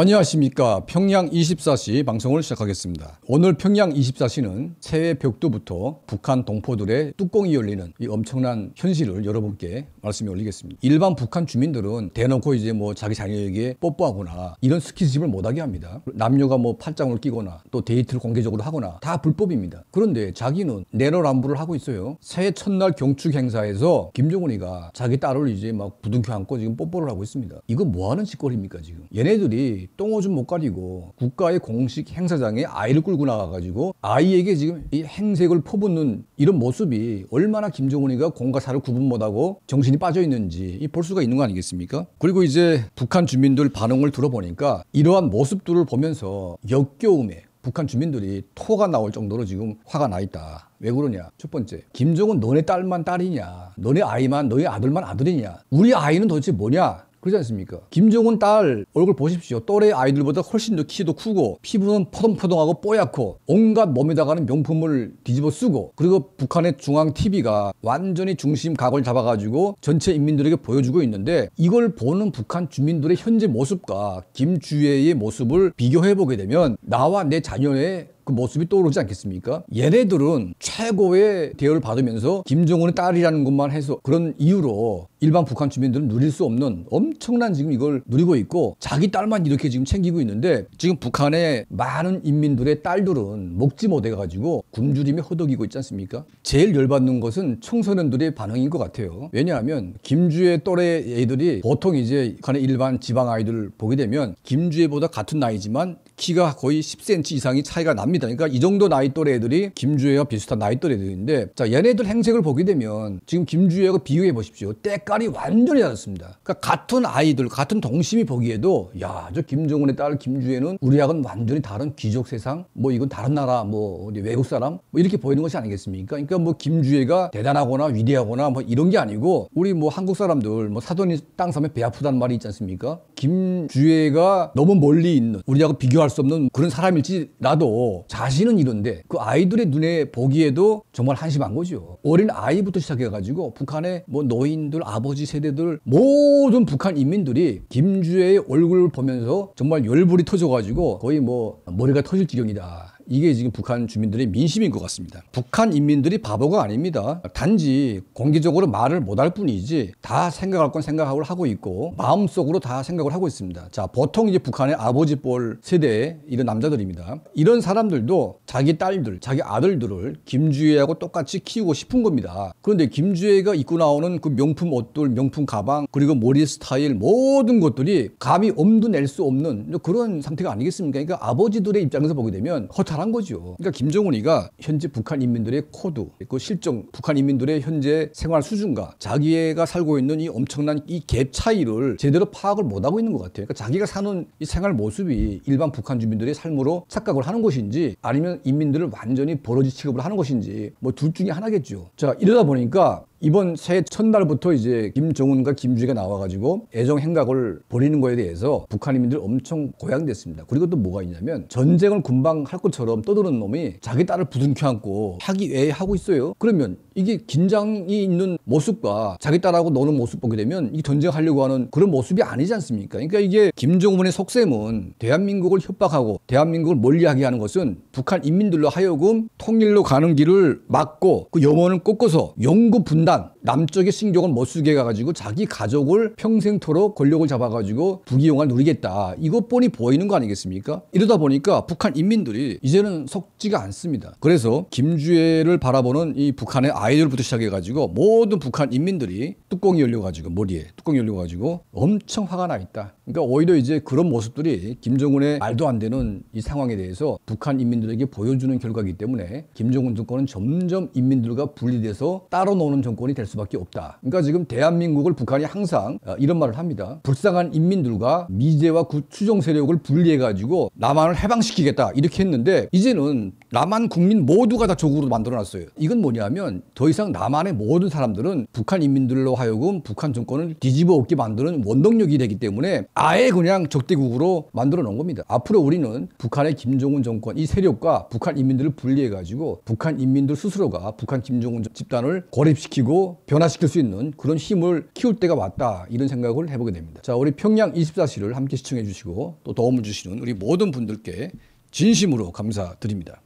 안녕하십니까. 평양 24시 방송을 시작하겠습니다. 오늘 평양 24시는 새해 벽두부터 북한 동포들의 뚜껑이 열리는 이 엄청난 현실을 여러분께 말씀해 올리겠습니다. 일반 북한 주민들은 대놓고 이제 뭐 자기 자녀에게 뽀뽀하거나 이런 스킨십을 못하게 합니다. 남녀가 뭐 팔짱을 끼거나 또 데이트를 공개적으로 하거나 다 불법입니다. 그런데 자기는 내로남부를 하고 있어요. 새해 첫날 경축 행사에서 김정은이가 자기 딸을 이제 막 부둥켜 안고 지금 뽀뽀를 하고 있습니다. 이거 뭐 하는 짓거리입니까 지금? 얘네들이 똥오줌 못 가리고 국가의 공식 행사장에 아이를 끌고 나가가지고 아이에게 지금 이 행색을 퍼붓는 이런 모습이 얼마나 김정은이가 공과 사를 구분 못하고 정신이 빠져 있는지 볼 수가 있는 거 아니겠습니까? 그리고 이제 북한 주민들 반응을 들어보니까 이러한 모습들을 보면서 역겨움에 북한 주민들이 토가 나올 정도로 지금 화가 나 있다. 왜 그러냐? 첫 번째, 김정은 너네 딸만 딸이냐? 너네 아이만 너희 아들만 아들이냐? 우리 아이는 도대체 뭐냐? 그렇지 않습니까? 김정은 딸 얼굴 보십시오. 또래 아이들보다 훨씬 더 키도 크고 피부는 포동포동하고 뽀얗고 온갖 몸에다가는 명품을 뒤집어 쓰고 그리고 북한의 중앙 TV가 완전히 중심 각을 잡아가지고 전체 인민들에게 보여주고 있는데 이걸 보는 북한 주민들의 현재 모습과 김주애의 모습을 비교해보게 되면 나와 내 자녀의 그 모습이 떠오르지 않겠습니까? 얘네들은 최고의 대열을 받으면서 김정은의 딸이라는 것만 해서 그런 이유로 일반 북한 주민들은 누릴 수 없는 엄청난 지금 이걸 누리고 있고 자기 딸만 이렇게 지금 챙기고 있는데 지금 북한의 많은 인민들의 딸들은 먹지 못해 가지고 굶주림에 허덕이고 있지 않습니까? 제일 열받는 것은 청소년들의 반응인 것 같아요. 왜냐하면 김주의 또래 애들이 보통 이제 북한의 일반 지방 아이들을 보게 되면 김주애보다 같은 나이지만 키가 거의 10cm 이상이 차이가 납니다. 그러니까 이 정도 나이 또래 애들이 김주혜와 비슷한 나이 또래 애들인데 자 얘네들 행색을 보게 되면 지금 김주혜하고 비교해 보십시오. 때깔이 완전히 다릅니다. 그러니까 같은 아이들 같은 동심이 보기에도 야 저 김정은의 딸 김주혜는 우리하고는 완전히 다른 귀족 세상 뭐 이건 다른 나라 뭐 어디 외국 사람 뭐 이렇게 보이는 것이 아니겠습니까? 그러니까 뭐 김주혜가 대단하거나 위대하거나 뭐 이런 게 아니고 우리 뭐 한국 사람들 뭐 사돈이 땅 사면 배 아프다는 말이 있지 않습니까? 김주혜가 너무 멀리 있는 우리하고 비교할 감당할 수 없는 그런 사람일지라도 자신은 이런데 그 아이들의 눈에 보기에도 정말 한심한 거죠. 어린 아이부터 시작해가지고 북한의 뭐 노인들, 아버지 세대들 모든 북한 인민들이 김주애의 얼굴을 보면서 정말 열불이 터져가지고 거의 뭐 머리가 터질 지경이다. 이게 지금 북한 주민들의 민심인 것 같습니다. 북한 인민들이 바보가 아닙니다. 단지 공개적으로 말을 못 할 뿐이지 다 생각할 건 생각을 하고 있고 마음속으로 다 생각을 하고 있습니다. 자, 보통 이제 북한의 아버지 볼 세대의 이런 남자들입니다. 이런 사람들도 자기 딸들, 자기 아들들을 김주혜하고 똑같이 키우고 싶은 겁니다. 그런데 김주혜가 입고 나오는 그 명품 옷들, 명품 가방, 그리고 머리 스타일 모든 것들이 감히 엄두 낼 수 없는 그런 상태가 아니겠습니까? 그러니까 아버지들의 입장에서 보게 되면 허탈 잘한 거죠. 그러니까 김정은이가 현재 북한 인민들의 코드, 그 실정, 북한 인민들의 현재 생활 수준과 자기가 살고 있는 이 엄청난 이갭 차이를 제대로 파악을 못 하고 있는 것 같아요. 그러니까 자기가 사는 이 생활 모습이 일반 북한 주민들의 삶으로 착각을 하는 것인지 아니면 인민들을 완전히 버러지 취급을 하는 것인지 뭐 둘 중에 하나겠죠. 자 이러다 보니까 이번 새해 첫날부터 이제 김정은과 김주희가 나와가지고 애정 행각을 벌이는 거에 대해서 북한인민들 엄청 고양됐습니다. 그리고 또 뭐가 있냐면 전쟁을 금방 할 것처럼 떠드는 놈이 자기 딸을 부둥켜 안고 하기 외에 하고 있어요. 그러면 이게 긴장이 있는 모습과 자기 딸하고 노는 모습 보게 되면 이 전쟁하려고 하는 그런 모습이 아니지 않습니까? 그러니까 이게 김정은의 속셈은 대한민국을 협박하고 대한민국을 멀리하게 하는 것은 북한 인민들로 하여금 통일로 가는 길을 막고 그 염원을 꺾어서 영구 분단 tarafından 남쪽의 신경을 못 쓰게 해가지고 자기 가족을 평생토록 권력을 잡아가지고 부귀용을 누리겠다. 이것 뿐이 보이는 거 아니겠습니까? 이러다 보니까 북한 인민들이 이제는 속지가 않습니다. 그래서 김주애를 바라보는 이 북한의 아이돌부터 시작해가지고 모든 북한 인민들이 뚜껑이 열려가지고 머리에 뚜껑이 열려가지고 엄청 화가 나 있다. 그러니까 오히려 이제 그런 모습들이 김정은의 말도 안 되는 이 상황에 대해서 북한 인민들에게 보여주는 결과이기 때문에 김정은 정권은 점점 인민들과 분리돼서 따로 노는 정권이 될수 수밖에 없다. 그러니까 지금 대한민국을 북한이 항상 어, 이런 말을 합니다. 불쌍한 인민들과 미제와 구추종 세력을 분리해가지고 남한을 해방시키겠다 이렇게 했는데 이제는 남한 국민 모두가 다 조국으로 만들어놨어요. 이건 뭐냐면 더 이상 남한의 모든 사람들은 북한 인민들로 하여금 북한 정권을 뒤집어 엎게 만드는 원동력이 되기 때문에 아예 그냥 적대국으로 만들어 놓은 겁니다. 앞으로 우리는 북한의 김정은 정권 이 세력과 북한 인민들을 분리해가지고 북한 인민들 스스로가 북한 김정은 집단을 고립시키고 변화시킬 수 있는 그런 힘을 키울 때가 왔다 이런 생각을 해보게 됩니다. 자 우리 평양 24시를 함께 시청해 주시고 또 도움을 주시는 우리 모든 분들께 진심으로 감사드립니다.